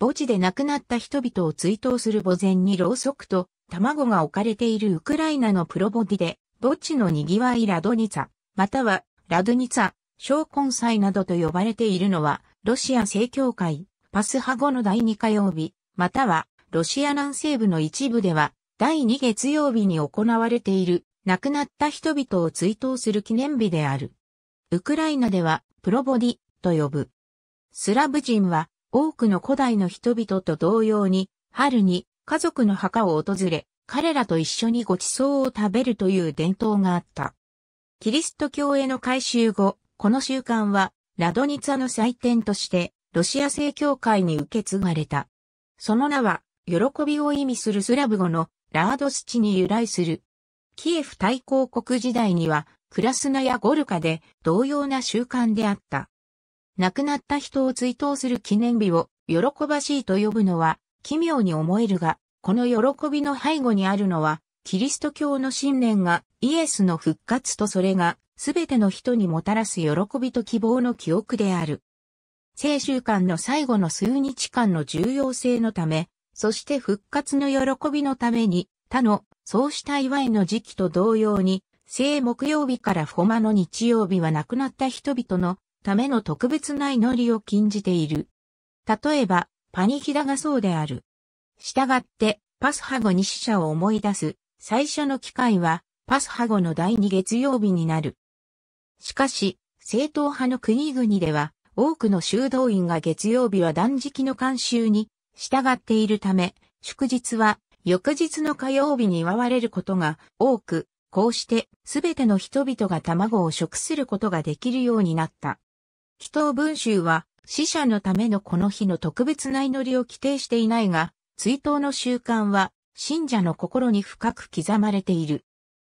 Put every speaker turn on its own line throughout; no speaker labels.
墓地で亡くなった人々を追悼する墓前にろうそくと卵が置かれているウクライナのプロボディで、墓地の賑わいラドニツァ、またはラドニツァ、小根祭などと呼ばれているのは、ロシア正教会、パスハ後の第2火曜日、または、ロシア南西部の一部では、第2月曜日に行われている、亡くなった人々を追悼する記念日である。ウクライナでは、プロボディと呼ぶ。スラブ人は、多くの古代の人々と同様に、春に家族の墓を訪れ、彼らと一緒にご馳走を食べるという伝統があった。キリスト教への改宗後、この習慣は、ラドニツァの祭典として、ロシア正教会に受け継がれた。その名は、喜びを意味するスラブ語のラードスチに由来する。キエフ大公国時代には、クラスナやゴルカで同様な習慣であった。亡くなった人を追悼する記念日を喜ばしいと呼ぶのは奇妙に思えるが、この喜びの背後にあるのは、キリスト教の信念がイエスの復活とそれが全ての人にもたらす喜びと希望の記憶である。聖週間の最後の数日間の重要性のため、そして復活の喜びのために、他のそうした祝いの時期と同様に、聖木曜日からフォマの日曜日は亡くなった人々のための特別な祈りを禁じている。例えば、パニヒダがそうである。従って、パスハゴに死者を思い出す、最初の機会は、パスハゴの第2月曜日になる。しかし、正統派の国々では、多くの修道院が月曜日は断食の慣習に従っているため、祝日は翌日の火曜日に祝われることが多く、こうしてすべての人々が卵を食することができるようになった。祈祷文集は死者のためのこの日の特別な祈りを規定していないが、追悼の習慣は信者の心に深く刻まれている。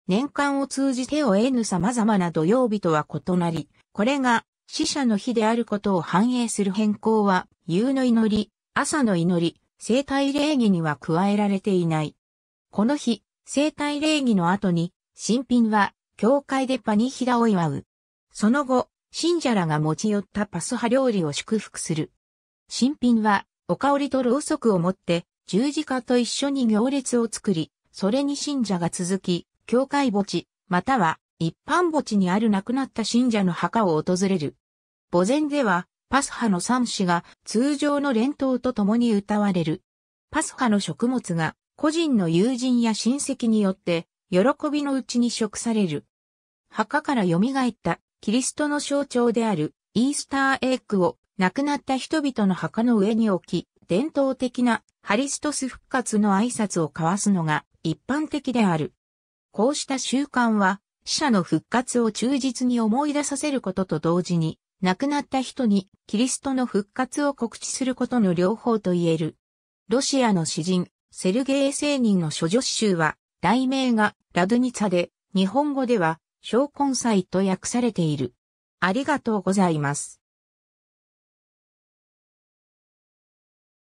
年間を通じてを得ぬ様々な土曜日とは異なり、これが死者の日であることを反映する変更は、夕の祈り、朝の祈り、生体礼儀には加えられていない。この日、生体礼儀の後に、新品は、教会でパニヒダを祝う。その後、信者らが持ち寄ったパスハ料理を祝福する。新品は、お香りとろうそくを持って、十字架と一緒に行列を作り、それに信者が続き、教会墓地、または一般墓地にある亡くなった信者の墓を訪れる。墓前では、パスハの三子が通常の連投と共に歌われる。パスハの食物が個人の友人や親戚によって喜びのうちに食される。墓から蘇ったキリストの象徴であるイースターエッグを亡くなった人々の墓の上に置き、伝統的なハリストス復活の挨拶を交わすのが一般的である。こうした習慣は死者の復活を忠実に思い出させることと同時に、亡くなった人にキリストの復活を告知することの両方と言える。ロシアの詩人、セルゲイ・セーニンの諸女子集は、題名がラドニツァで、日本語では、小根祭と訳されている。ありがとうございます。